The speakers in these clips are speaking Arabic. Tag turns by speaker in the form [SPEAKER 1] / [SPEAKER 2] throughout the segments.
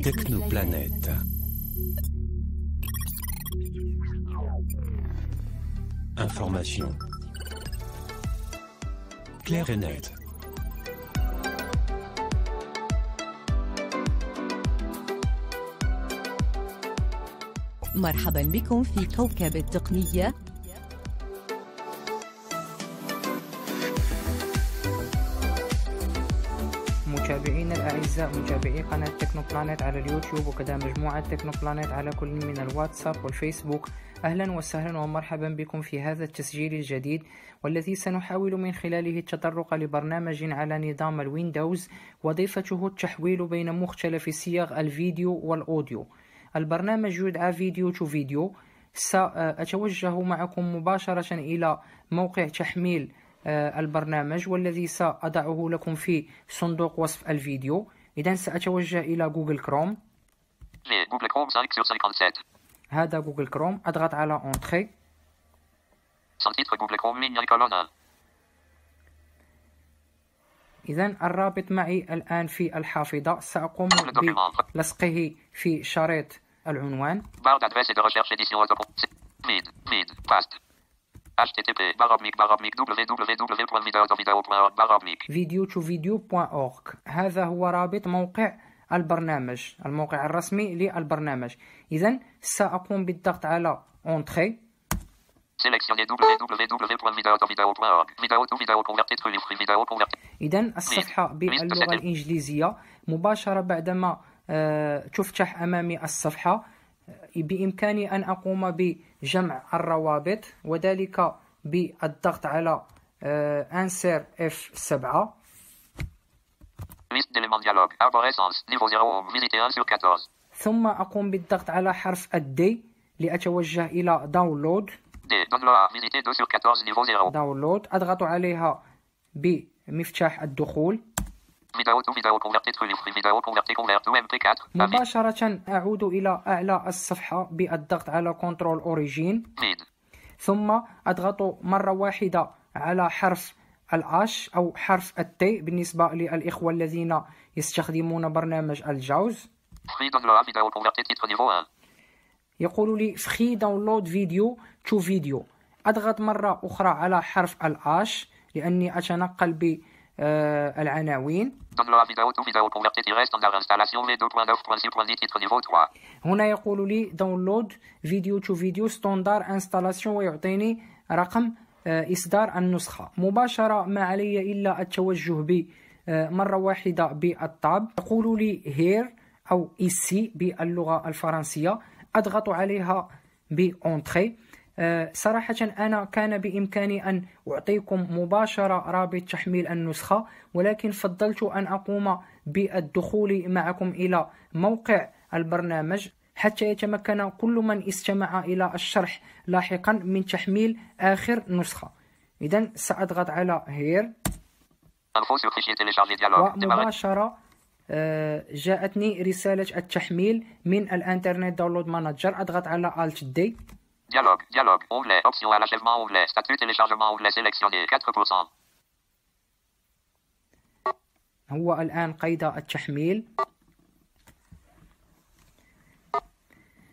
[SPEAKER 1] Technoplanète. Information. Claire et nette.
[SPEAKER 2] مرحبا بكم في كوكب التقنيه أعزائي متابعي قناة تكنو بلانيت على اليوتيوب وكذا مجموعة تكنو بلانيت على كل من الواتساب والفيسبوك أهلا وسهلا ومرحبا بكم في هذا التسجيل الجديد والذي سنحاول من خلاله التطرق لبرنامج على نظام الويندوز وظيفته التحويل بين مختلف صيغ الفيديو والأوديو البرنامج يدعى فيديو تو فيديو سأتوجه معكم مباشرة إلى موقع تحميل آه، البرنامج والذي سأضعه لكم في صندوق وصف الفيديو إذا سأتوجه إلى جوجل كروم إيه، جوجل كروم هذا جوجل كروم أضغط على أونتخي إذا الرابط معي الآن في الحافظة سأقوم بلصقه في شريط العنوان
[SPEAKER 1] http www.video2video.org
[SPEAKER 2] هذا هو رابط موقع البرنامج الموقع الرسمي للبرنامج إذا سأقوم بالضغط على اونتري إذا الصفحة باللغة الإنجليزية مباشرة بعدما تفتح أمامي الصفحة بإمكاني أن أقوم بجمع الروابط وذلك بالضغط على آه، انسر اف 7 ثم أقوم بالضغط على حرف الدي لأتوجه إلى داونلود داونلود أضغط عليها بمفتاح الدخول مباشرة أعود إلى أعلى الصفحة بالضغط على كنترول أوريجين ثم أضغط مرة واحدة على حرف الأش أو حرف التي بالنسبة للإخوة الذين يستخدمون برنامج الجوز يقول لي فخي داونلود فيديو تو فيديو أضغط مرة أخرى على حرف الأش لأني أتنقل euh, العناوين هنا يقول لي داونلود فيديو تو فيديو ستاندار انستالاسيون ويعطيني رقم آه، إصدار النسخة مباشرة ما علي إلا التوجه ب آه، مرة واحدة بالطاب يقول لي هير أو إيسي باللغة الفرنسية أضغط عليها بأونتري آه، صراحة أنا كان بإمكاني أن أعطيكم مباشرة رابط تحميل النسخة ولكن فضلت أن أقوم بالدخول معكم إلى موقع البرنامج حتى يتمكن كل من استمع إلى الشرح لاحقا من تحميل آخر نسخة إذا سأضغط على هير
[SPEAKER 1] ومباشرة
[SPEAKER 2] آه، جاءتني رسالة التحميل من الانترنت داونلود مانجر أضغط على Alt D
[SPEAKER 1] Dialogue, dialogue, onglet, option à l'achèvement, onglet, statut téléchargement, onglet sélectionné, 4%.
[SPEAKER 2] هو الآن قيد التحميل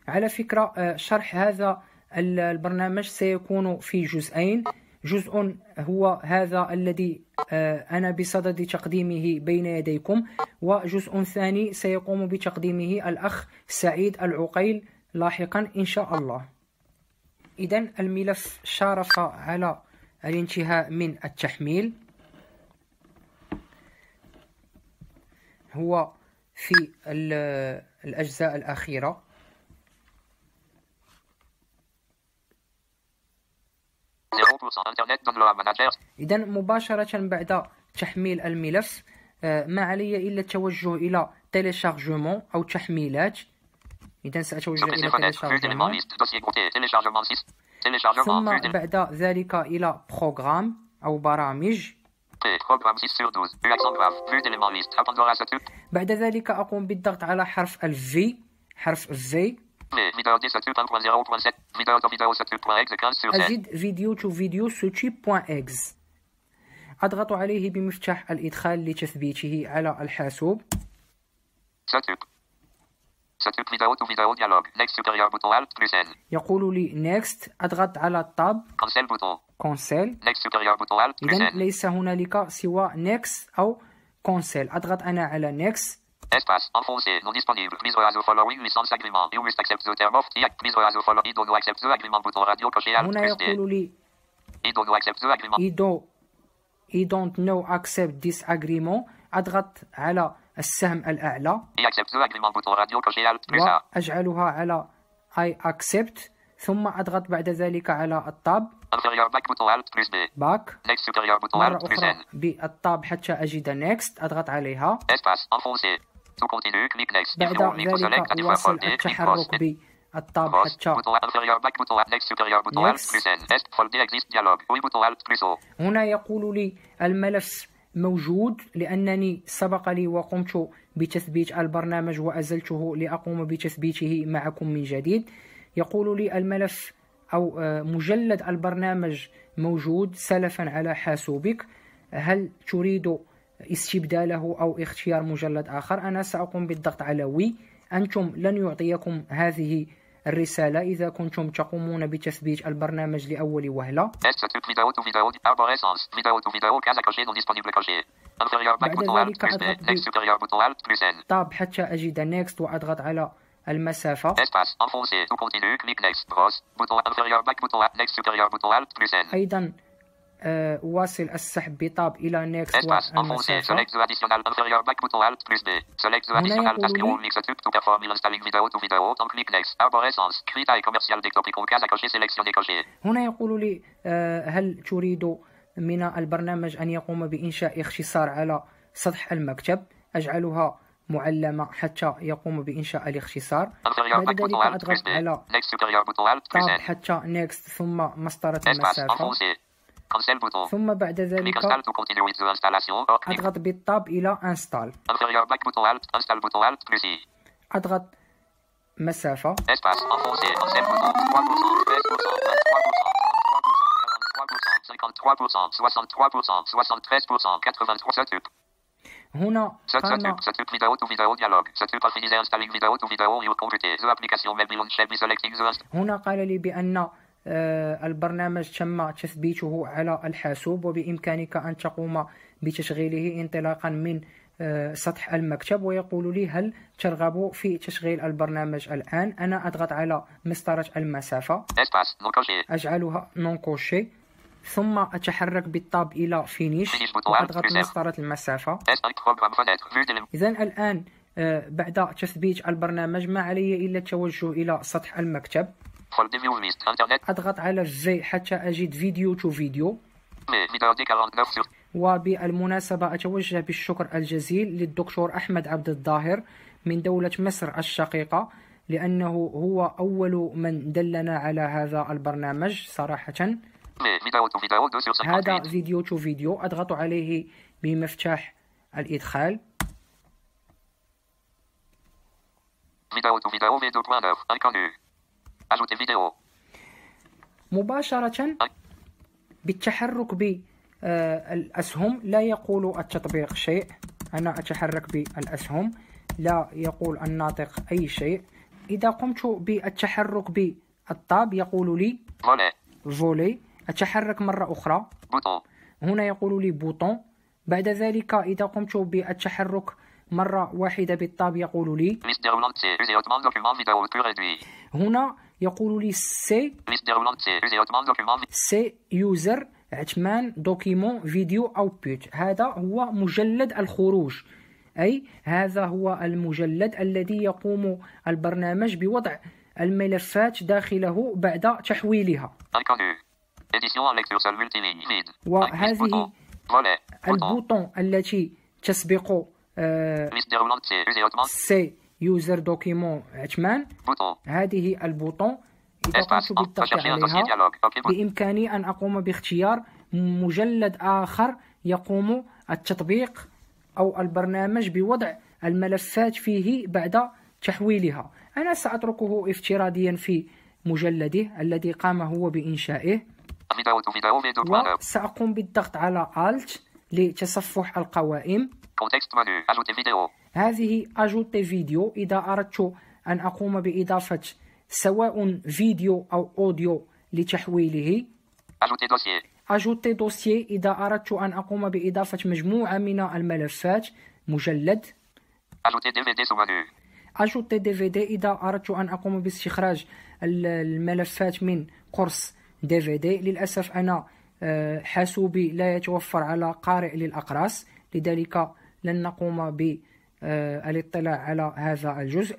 [SPEAKER 2] على فكرة آه، شرح هذا البرنامج سيكون في جزئين جزء هو هذا الذي آه، أنا بصدد تقديمه بين يديكم وجزء ثاني سيقوم بتقديمه الأخ سعيد العقيل لاحقا إن شاء الله إذا الملف شارف على الانتهاء من التحميل هو في الأجزاء الأخيرة إذا مباشرة بعد تحميل الملف آه، ما علي إلا التوجه إلى تيليشارجمون أو تحميلات إذا سأتوجه إلى
[SPEAKER 1] تلشارجمون ثم بعد
[SPEAKER 2] ذلك إلى بروغرام أو
[SPEAKER 1] برامج
[SPEAKER 2] بعد ذلك أقوم بالضغط على حرف V حرف V أزيد فيديو تو فيديو إكز أضغط عليه بمفتاح الإدخال لتثبيته على الحاسوب يقول لي next أضغط على الطاب. Cancel bouton. Cancel.
[SPEAKER 1] Next supérieur bouton Alt plus L. إذا
[SPEAKER 2] ليس هنالك سوى next أو cancel. أضغط أنا على next.
[SPEAKER 1] Espace, en français non disponible, mise à jour following licence agreement, you must accept the term of the act, mise à jour following, don't accept the agreement, bouton radio coché Alt plus D. هنا don't accept the agreement. I don't,
[SPEAKER 2] I don't know accept this agreement. أضغط على السهم الأعلى وأجعلها على I accept ثم أضغط بعد ذلك على الطاب
[SPEAKER 1] باك مرة أخرى
[SPEAKER 2] بالطاب حتى أجد next أضغط عليها
[SPEAKER 1] بعد ذلك واصل التحرك
[SPEAKER 2] بالطاب حتى هنا يقول لي الملف موجود لأنني سبق لي وقمت بتثبيت البرنامج وأزلته لأقوم بتثبيته معكم من جديد يقول لي الملف أو آه، مجلد البرنامج موجود سلفا على حاسوبك هل تريد استبداله أو اختيار مجلد آخر أنا سأقوم بالضغط على وي أنتم لن يعطيكم هذه الرسالة إذا كنتم تقومون بتثبيت البرنامج لأول وهلة
[SPEAKER 1] بعد ذلك أضغط
[SPEAKER 2] tab حتى أجد next وأضغط على المسافة أيضا واصل السحب بطاب إلى نيكس هنا يقول لي هل تريد من البرنامج أن يقوم بإنشاء اختصار على سطح المكتب أجعلها معلمة حتى يقوم بإنشاء الاختصار بعد ذلك أضغط على حتى next ثم مسطرة المسافة
[SPEAKER 1] ثم بعد ذلك اضغط
[SPEAKER 2] بالطاب الى انستال اضغط مسافة هنا هنا قال لي بأن آه، البرنامج تم تثبيته على الحاسوب وبإمكانك أن تقوم بتشغيله انطلاقا من آه، سطح المكتب ويقول لي هل ترغب في تشغيل البرنامج الآن أنا أضغط على مسطرة المسافة أجعلها نونكوشي ثم أتحرك بالطاب إلى فينيش وأضغط مسطرة المسافة إذا الآن آه، بعد تثبيت البرنامج ما علي إلا التوجه إلى سطح المكتب أضغط على J حتى أجد فيديو تو فيديو وبالمناسبة أتوجه بالشكر الجزيل للدكتور أحمد عبد الظاهر من دولة مصر الشقيقة لأنه هو أول من دلنا على هذا البرنامج صراحة هذا فيديو تو فيديو أضغط عليه بمفتاح الإدخال
[SPEAKER 1] فيديو تو فيديو
[SPEAKER 2] مباشرة بالتحرك بالأسهم آه، لا يقول التطبيق شيء أنا أتحرك بالأسهم لا يقول الناطق أي شيء إذا قمت بالتحرك بالطاب يقول لي فولي أتحرك مرة أخرى هنا يقول لي بوطون بعد ذلك إذا قمت بالتحرك مرة واحدة بالطاب يقول لي هنا يقول لي سي سي يوزر عثمان دوكيمون فيديو اوتبوت هذا هو مجلد الخروج أي هذا هو المجلد الذي يقوم البرنامج بوضع الملفات داخله بعد تحويلها
[SPEAKER 1] وهذه البوطون
[SPEAKER 2] التي تسبق آه، سي يوزر دوكيمون عثمان هذه البوطون
[SPEAKER 1] إذا قمت أه، بالضغط عليها
[SPEAKER 2] بإمكاني أن أقوم باختيار مجلد آخر يقوم التطبيق أو البرنامج بوضع الملفات فيه بعد تحويلها أنا سأتركه افتراضيا في مجلده الذي قام هو بإنشائه ساقوم بالضغط على Alt لتصفح القوائم هذه اجوتي فيديو إذا أردت أن أقوم بإضافة سواء فيديو أو أوديو لتحويله اجوتي دوسيي إذا أردت أن أقوم بإضافة مجموعة من الملفات مجلد اجوتي دي في دي إذا أردت أن أقوم باستخراج الملفات من قرص دي في دي للأسف أنا آه، حاسوبي لا يتوفر على قارئ للأقراص لذلك لن نقوم ب آه، الاطلاع على هذا الجزء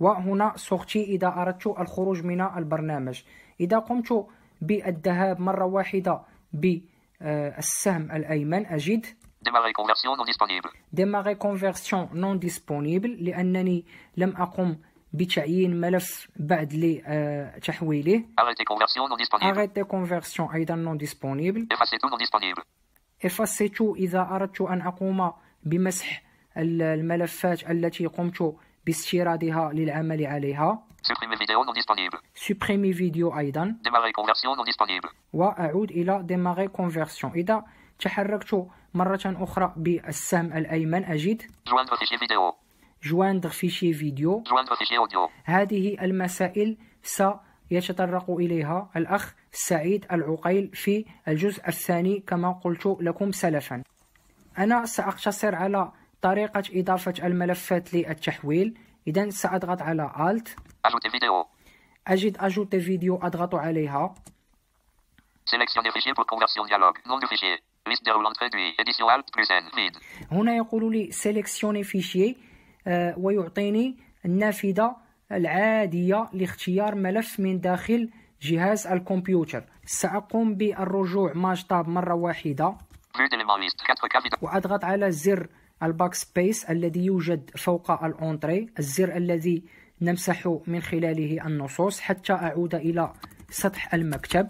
[SPEAKER 2] وهنا سورتي إذا أردت الخروج من البرنامج إذا قمت بالذهاب مرة واحدة بالسهم الأيمن أجد ديماري كونفرسيون نون ديسبونيبل لأنني لم أقم بتعيين ملف بعد لتحويله أريتي كونفرسيون أيضا نون ديسبونيبل إفاسيتو إذا أردت أن أقوم بمسح الملفات التي قمت باستيرادها للعمل عليها سوبريمي فيديو أيضا وأعود إلى ديماغي كونفيرسيون إذا تحركت مرة أخرى بالسهم الأيمن أجد جواندر فيشي فيديو هذه المسائل سيتطرق إليها الأخ سعيد العقيل في الجزء الثاني كما قلت لكم سلفا أنا سأقتصر على طريقة إضافة الملفات للتحويل إذا سأضغط على Alt أجد أجوت فيديو أضغط عليها هنا يقول لي سيليكسيوني فيشي آه، ويعطيني النافذة العادية لاختيار ملف من داخل جهاز الكمبيوتر سأقوم بالرجوع ماج تاب مرة واحدة وأضغط على زر الباك سبيس الذي يوجد فوق الأونتري الزر الذي نمسح من خلاله النصوص حتى أعود إلى سطح المكتب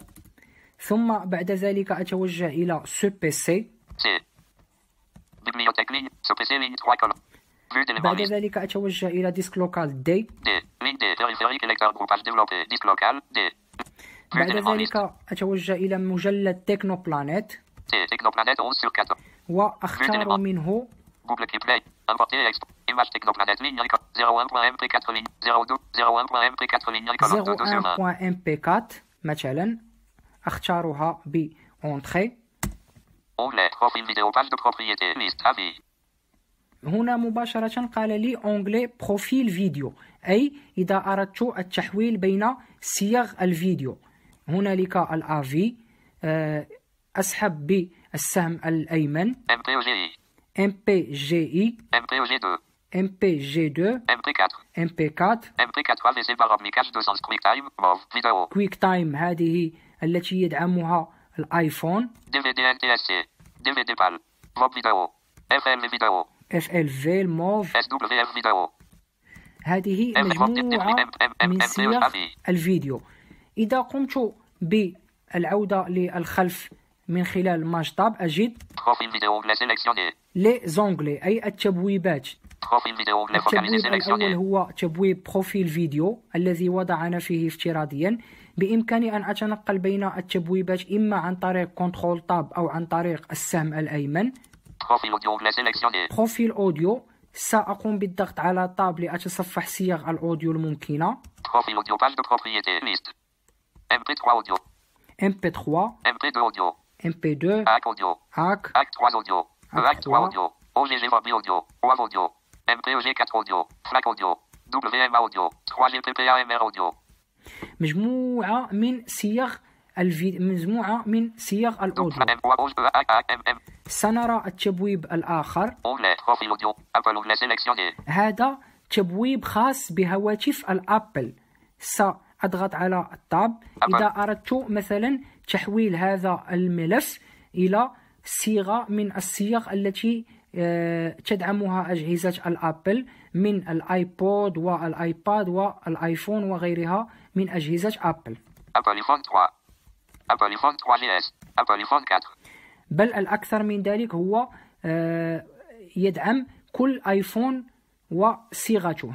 [SPEAKER 2] ثم بعد ذلك أتوجه إلى سو بي
[SPEAKER 1] سي بعد ذلك
[SPEAKER 2] أتوجه إلى ديسك لوكال دي
[SPEAKER 1] بعد ذلك
[SPEAKER 2] أتوجه إلى مجلد تكنو بلانيت وأختار منه
[SPEAKER 1] Google Keep Play. Importer et extra. Image Technoplanet ligne 01.mp4 ligne 02 01.mp4 ligne 01.mp4
[SPEAKER 2] مثلا اختارها ب اونتري
[SPEAKER 1] اونغلي بروفيل فيديو باج دو بروبريتي ليست افي
[SPEAKER 2] هنا مباشرة قال لي اونجلي بروفيل فيديو أي إذا أردت التحويل بين صيغ الفيديو هنالك الأفي أسحب بالسهم الأيمن
[SPEAKER 1] MPG.
[SPEAKER 2] MPGI, MPG2, MPG2, MP4, MP4, MP4 كويك تايم هذه التي يدعمها الايفون
[SPEAKER 1] DVD NTSC DVD PAL VOM VIDEO FL VIDEO
[SPEAKER 2] FLV الموف
[SPEAKER 1] SWF VIDEO
[SPEAKER 2] هذه مجموعة من صيغ الفيديو إذا قمت بالعودة للخلف من خلال ماش تاب أجد لي زونغلي أي التبويبات
[SPEAKER 1] التبويب الأول
[SPEAKER 2] هو تبويب بروفيل فيديو الذي وضعنا فيه افتراضيا بإمكاني أن أتنقل بين التبويبات إما عن طريق كنترول تاب أو عن طريق السهم الأيمن بروفيل أوديو سأقوم بالضغط على تاب لأتصفح صيغ الأوديو الممكنة MP3 mp
[SPEAKER 1] MP3 Audio
[SPEAKER 2] MP2,
[SPEAKER 1] Hack Audio, Hack, Hack 3 Audio, Hack 3 Audio, OGG Bobby Audio, OAV Audio, MPEG 4 Audio, FLAC Audio, WMA Audio, 3GPPAMR Audio.
[SPEAKER 2] مجموعة من صيغ الفيديو مجموعة من صيغ الأوديو سنرى التبويب الآخر هذا تبويب خاص بهواتف الأبل سأضغط على الطاب إذا أردت مثلا تحويل هذا الملف إلى صيغة من الصيغ التي آه، تدعمها أجهزة الأبل من الآيبود والآيباد والآيفون وغيرها من أجهزة أبل بل الأكثر من ذلك هو آه، يدعم كل آيفون
[SPEAKER 1] وصيغته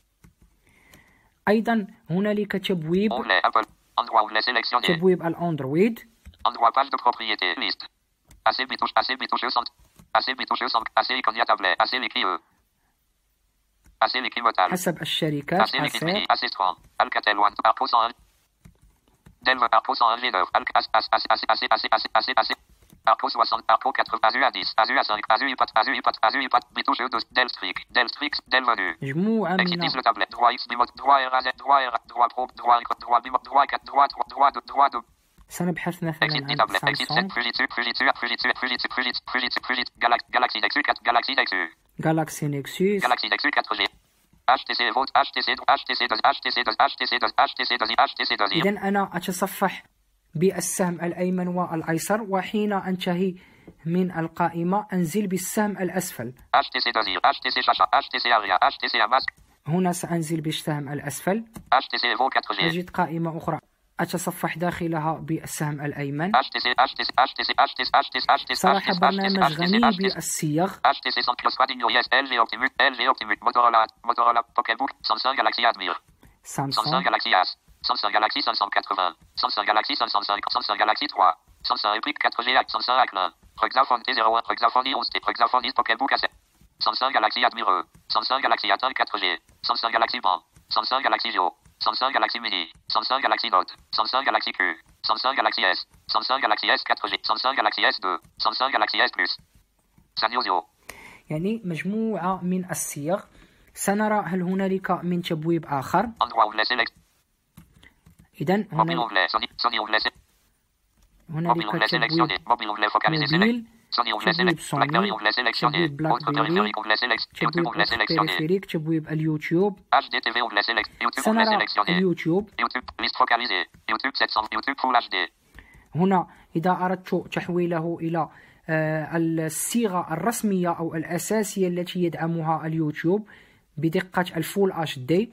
[SPEAKER 2] أيضا هنالك تبويب تبويب الأندرويد حسب الشركة حسب
[SPEAKER 1] Arco 60, Arco 4, Azu à 10, Azu à 5, Azu iPad, Azu iPad, Azu iPad, Bitouche le tablette, droit X, droit de droit R, droit probe, droit droit bimot, droit 4, droit 3, droit 2, droit 2.
[SPEAKER 2] Galaxie. Galaxie. galaxy Galaxie.
[SPEAKER 1] 4G HTC Volt HTC HTC HTC HTC HTC HTC HTC. HTC. HTC
[SPEAKER 2] بالسهم الأيمن والأيسر وحين أنتهي من القائمة أنزل بالسهم الأسفل هنا سأنزل بالسهم الأسفل أجد قائمة أخرى أتصفح داخلها بالسهم الأيمن
[SPEAKER 1] صراحة برنامج
[SPEAKER 2] غني بالصيغ سامسونج
[SPEAKER 1] Samsung Galaxy 580. Samsung Galaxy 505. Samsung Galaxy 3. Samsung Epic 4G. Samsung Acne. Rexaphone T01. Rexaphone 11T. 10 Pokébook a Samsung Galaxy Admireux. Samsung Galaxy Atom 4G. Samsung Galaxy Ban. Samsung Galaxy 0, Samsung Galaxy Mini. Samsung Galaxy Note. Samsung Galaxy Q. Samsung Galaxy S. Samsung Galaxy S 4G. Samsung Galaxy S2. Samsung Galaxy S Plus.
[SPEAKER 2] يعني مجموعة من الصيغ سنرى هل هنالك من تبويب آخر اذا هنا هنا تبويب
[SPEAKER 1] تبويب صامي
[SPEAKER 2] تبويب بلاك
[SPEAKER 1] بيري تبويب بريفيريك
[SPEAKER 2] تبويب اليوتيوب
[SPEAKER 1] سنرى اليوتيوب
[SPEAKER 2] هنا إذا أردت تحويله إلى آه، الصيغة الرسمية أو الأساسية التي يدعمها اليوتيوب بدقة الفول اتش دي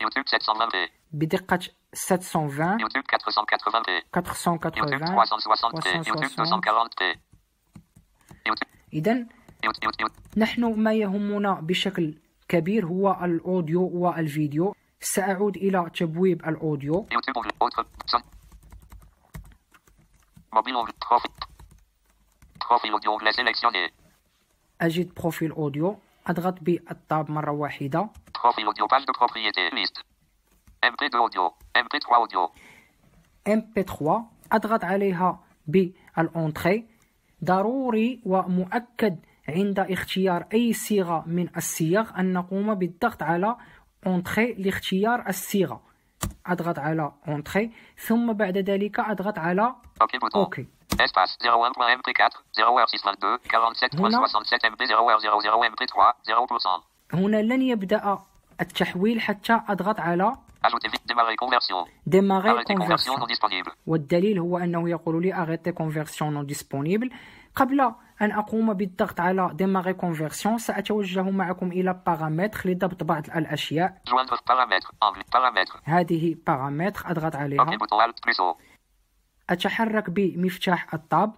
[SPEAKER 2] بدقة 720,
[SPEAKER 1] YouTube 480, 480, 360, YouTube 240.
[SPEAKER 2] إذا نحن ما يهمنا بشكل كبير هو الأوديو والفيديو سأعود إلى تبويب الأوديو أجد بروفيل أوديو أضغط بالطاب مرة واحدة
[SPEAKER 1] MP2 audio MP3 audio
[SPEAKER 2] MP3 أضغط عليها بالأنتري ضروري ومؤكد عند اختيار أي صيغة من الصيغ أن نقوم بالضغط على أنتري لاختيار الصيغة أضغط على أنتري ثم بعد ذلك أضغط على
[SPEAKER 1] أوكي Espace 01
[SPEAKER 2] هنا لن يبدأ التحويل حتى أضغط على
[SPEAKER 1] démarrer conversion Démarrer conversion non disponible.
[SPEAKER 2] والدليل هو أنه يقول لي arrêter conversion non disponible قبل أن أقوم بالضغط على démarrer conversion سأتوجه معكم إلى بارامتر لضبط بعض الأشياء هذه بارامتر أضغط عليها أتحرك بمفتاح الطاب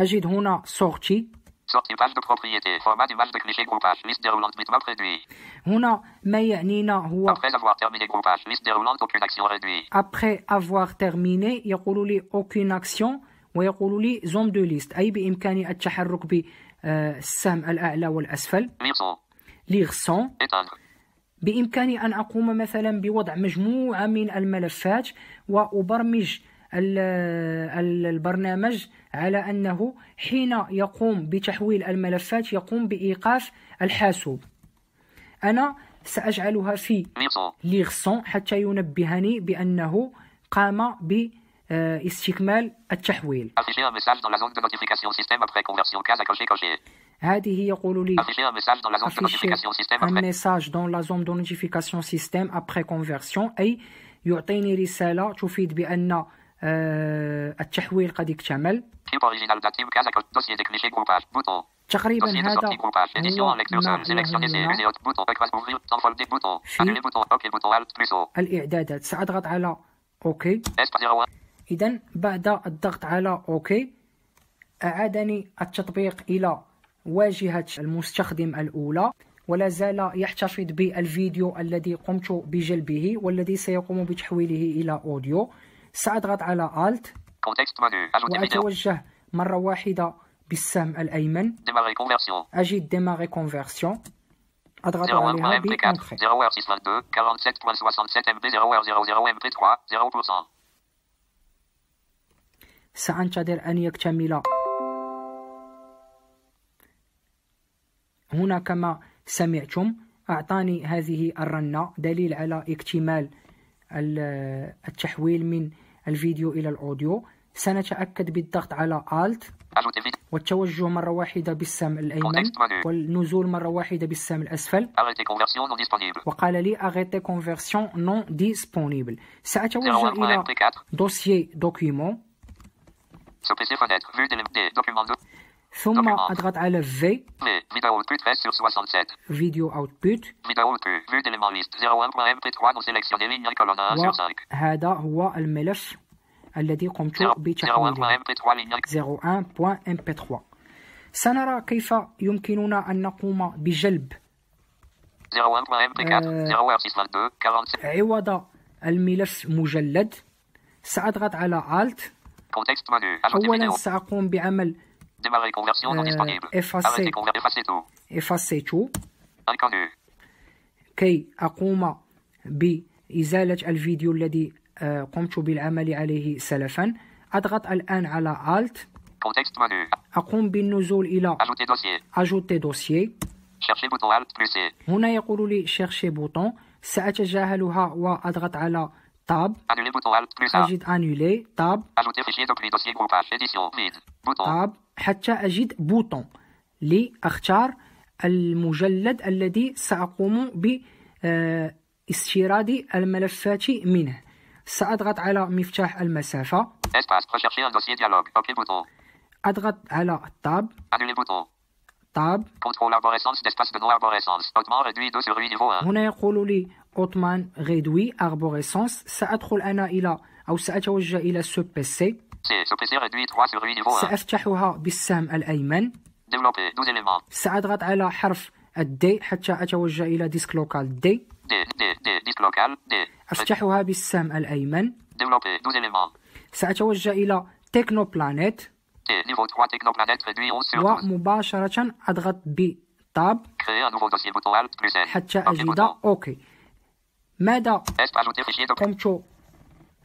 [SPEAKER 2] أجد هنا sortie
[SPEAKER 1] سطح باج دو بروبريتي فورما ديماج دو كليشي جروباج ليست ديرولونت ميت ما بريدوي
[SPEAKER 2] هنا ما يعنينا هو
[SPEAKER 1] ابخي افوار تيرميني جروباج ليست ديرولونت اوكين اكسيون ريدوي
[SPEAKER 2] ابخي افوار تيرميني يقولوا لي اوكين اكسيون ويقولوا لي زوم دو ليست اي بامكاني التحرك بالسهم الاعلى والاسفل ليغسون بامكاني ان اقوم مثلا بوضع مجموعه من الملفات وابرمج البرنامج على أنه حين يقوم بتحويل الملفات يقوم بإيقاف الحاسوب أنا سأجعلها في ليغسون حتى ينبهني بأنه قام ب استكمال التحويل هذه يقول لي ميساج دون لا زون دو نوتيفيكاسيون سيستيم ابري كونفيرسيون اي يعطيني رساله تفيد بان آه، التحويل قد اكتمل
[SPEAKER 1] تقريبا هذا
[SPEAKER 2] الإعدادات سأضغط على أوكي إذا بعد الضغط على أوكي أعادني التطبيق إلى واجهة المستخدم الأولى ولا زال يحتفظ بالفيديو الذي قمت بجلبه والذي سيقوم بتحويله إلى أوديو سأضغط على الت
[SPEAKER 1] وأتوجه
[SPEAKER 2] مرة واحدة بالسهم الأيمن أجد ديماري كونفرسيون أضغط عليها بإنتري سأنتظر أن يكتمل هنا كما سمعتم أعطاني هذه الرنة دليل على اكتمال التحويل من الفيديو إلى الأوديو سنتأكد بالضغط على الت والتوجه مرة واحدة بالسهم الأيمن والنزول مرة واحدة بالسهم الأسفل وقال لي أغيتي كونفرسيون نون ديسبونيبل سأتوجه إلى دوسيي دوكيومون ثم اضغط على في فيديو اوتبوت بوت هذا هو الملف الذي قمت بتحميله 01.mp3 سنرى كيف يمكننا أن نقوم بجلب عوض الملف مجلد سأضغط على Alt أولا سأقوم بعمل
[SPEAKER 1] Démarrer conversion non disponible. Effacer. Effacer tout.
[SPEAKER 2] Effacer tout. Inconnu. كي أقوم بإزالة الفيديو الذي قمت بالعمل عليه سلفا أضغط الآن على Alt أقوم بالنزول إلى Ajouter dossier هنا يقول لي Chercher بوطون سأتجاهلها وأضغط على Tab أجد Annuler Tab Tab حتى أجد بوطون لأختار المجلد الذي سأقوم باستيراد الملفات منه سأضغط على مفتاح المسافة أضغط على الطاب طاب هنا يقول لي أوتمان غيدوي أربوريسونس سأدخل أنا إلى أو سأتوجه إلى سو بي سي سأفتحها بالسهم الأيمن سأضغط على حرف الدي حتى أتوجه إلى ديسك لوكال دي أفتحها بالسهم الأيمن سأتوجه إلى تكنو بلانيت ومباشرة أضغط ب طاب حتى أجد أوكي ماذا قمت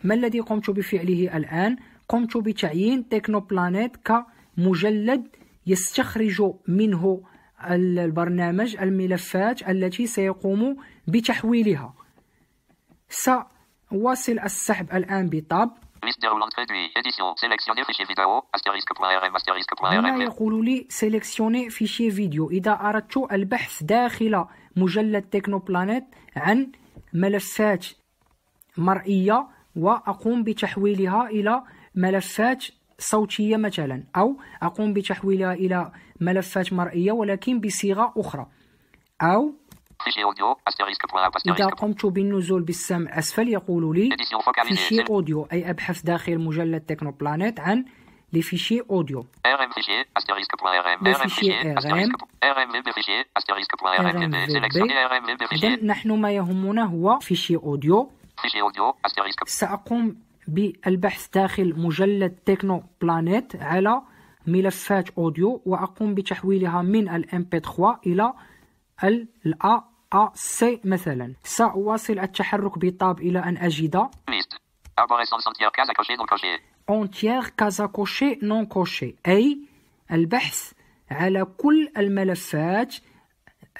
[SPEAKER 2] ما الذي قمت بفعله الآن؟ قمت بتعيين تكنو بلانيت كمجلد يستخرج منه البرنامج الملفات التي سيقوم بتحويلها سواصل السحب الآن بطاب هنا يقول لي سيليكسيوني فيشي فيديو إذا أردت البحث داخل مجلد تكنو بلانيت عن ملفات مرئية وأقوم بتحويلها إلى ملفات صوتية مثلا أو أقوم بتحويلها إلى ملفات مرئية ولكن بصيغة أخرى أو إذا قمت بالنزول بالسمع أسفل يقول لي فيشي أوديو أي أبحث داخل مجلد تكنو بلانيت عن لفيشي أوديو
[SPEAKER 1] audio. RM إذن
[SPEAKER 2] نحن ما يهمنا هو فيشي أوديو.
[SPEAKER 1] سأقوم
[SPEAKER 2] بالبحث داخل مجلد تكنو بلانيت على ملفات اوديو واقوم بتحويلها من الام بي 3 الى ال ا سي مثلا ساواصل التحرك بالطاب الى ان اجد اونتيير كازا كوشي نون كوشي اي البحث على كل الملفات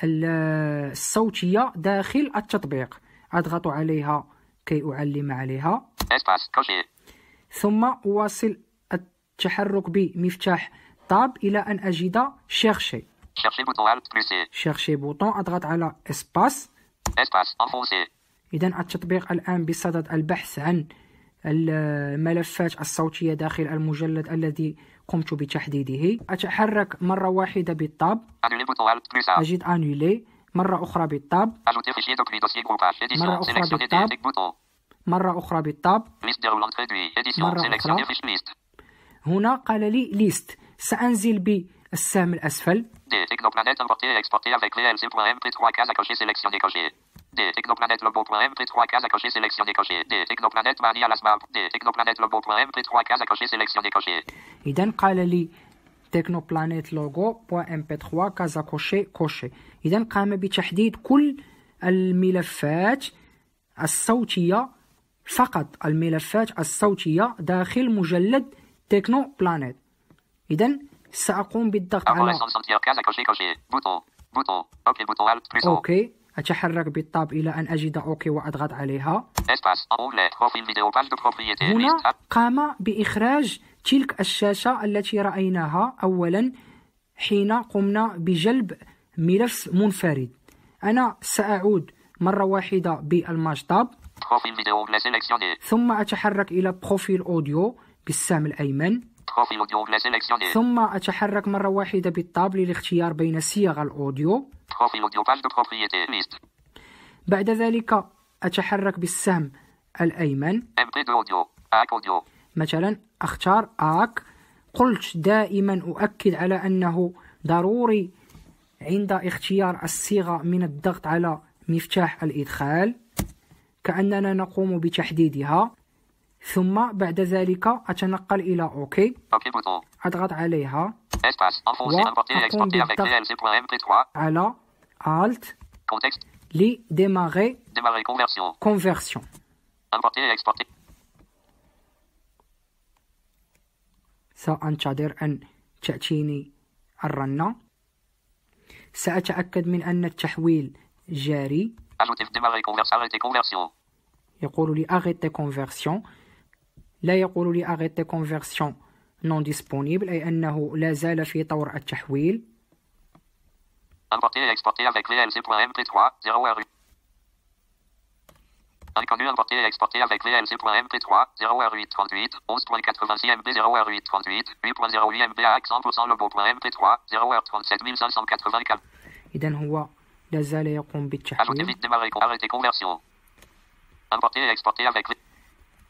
[SPEAKER 2] الصوتيه داخل التطبيق اضغط عليها كي اعلم عليها ثم أواصل التحرك بمفتاح طاب إلى أن أجد شيرشي شيرشي بوتون أضغط على اسباس إذا التطبيق الآن بصدد البحث عن الملفات الصوتية داخل المجلد الذي قمت بتحديده أتحرك مرة واحدة بالطاب أجد أنيلي مرة أخرى بالطاب
[SPEAKER 1] مرة أخرى بالطاب
[SPEAKER 2] مرة أخرى بالطبع
[SPEAKER 1] مرة أخرى
[SPEAKER 2] هنا قال لي ليست سأنزل بالسهم الأسفل إذن قال لي تكنوبلانيت لوجو بوا ام بي 3 كازا كوشي كوشي اذا قام بتحديد كل الملفات الصوتيه فقط الملفات الصوتية داخل مجلد تكنو بلانيت إذا سأقوم بالضغط على أوكي أتحرك بالطاب إلى أن أجد أوكي وأضغط عليها هنا قام بإخراج تلك الشاشة التي رأيناها أولا حين قمنا بجلب ملف منفرد أنا سأعود مرة واحدة بالماجطاب ثم أتحرك إلى بروفيل أوديو بالسهم الأيمن ثم أتحرك مرة واحدة بالطابل للاختيار بين صيغ الأوديو بعد ذلك أتحرك بالسهم الأيمن مثلا أختار آك قلت دائما أؤكد على أنه ضروري عند اختيار الصيغة من الضغط على مفتاح الإدخال كأننا نقوم بتحديدها ثم بعد ذلك أتنقل إلى أوكي أضغط عليها وأقوم على Alt لديماري كونفرسيون سأنتظر أن تأتيني الرنة سأتأكد من أن التحويل جاري
[SPEAKER 1] Ajouter, démarrer, converse, arrêter conversion.
[SPEAKER 2] يقول لي arrêter conversion. لا يقول لي arrêter conversion non disponible أي أنه لا زال في طور التحويل.
[SPEAKER 1] Importer et exporter avec VLC.mp3 0 Inconnu importer et exporter avec VLC.mp3 0R838 11.86 MB 0R838 8.08 MB à accent% logo.mp3 0R37584
[SPEAKER 2] إذا هو لا زال يقوم
[SPEAKER 1] بالتحويل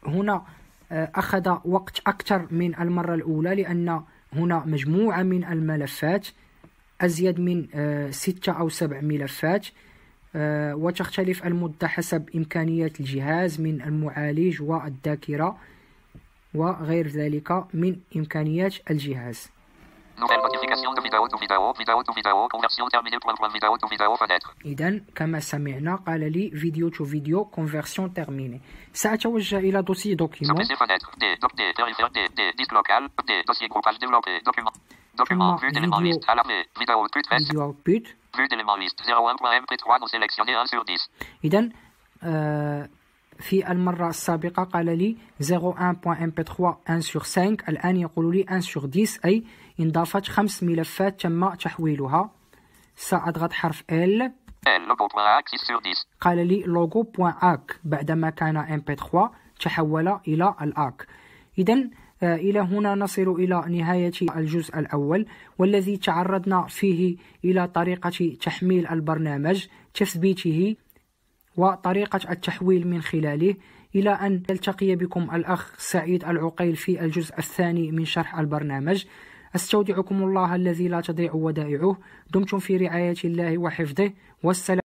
[SPEAKER 2] هنا آه، أخذ وقت أكثر من المرة الأولى لأن هنا مجموعة من الملفات أزيد من آه، ستة أو سبع ملفات آه، وتختلف المدة حسب إمكانية الجهاز من المعالج والذاكرة وغير ذلك من إمكانيات الجهاز
[SPEAKER 1] Nouvelle modification de vidéo to vidéo vidéo to vidéo conversion terminée point point vidéo to vidéo fenêtre.
[SPEAKER 2] إذا كما سمعنا قال لي فيديو تو فيديو كونفرسيون تيرميني. سأتوجه إلى دوسي
[SPEAKER 1] دوكيمون. سبيسي فenêtre D doc D périphérique D D disque local D dossier groupage développé document document vue d'élément liste à la vidéo output vidéo put. vue d'élément liste 01.mp3 nous sélectionner 1 sur 10.
[SPEAKER 2] إذا آه في المرة السابقة قال لي 01.mp3 1 sur 5 الآن يقول لي 1 sur 10 أي انضافت خمس ملفات تم تحويلها سأضغط حرف L قال لي logo.ac بعدما كان mp3 تحول إلى الاك إذا آه، إلى هنا نصل إلى نهاية الجزء الأول والذي تعرضنا فيه إلى طريقة تحميل البرنامج تثبيته وطريقة التحويل من خلاله إلى أن يلتقي بكم الأخ سعيد العقيل في الجزء الثاني من شرح البرنامج أستودعكم الله الذي لا تضيع ودائعه دمتم في رعاية الله وحفظه والسلام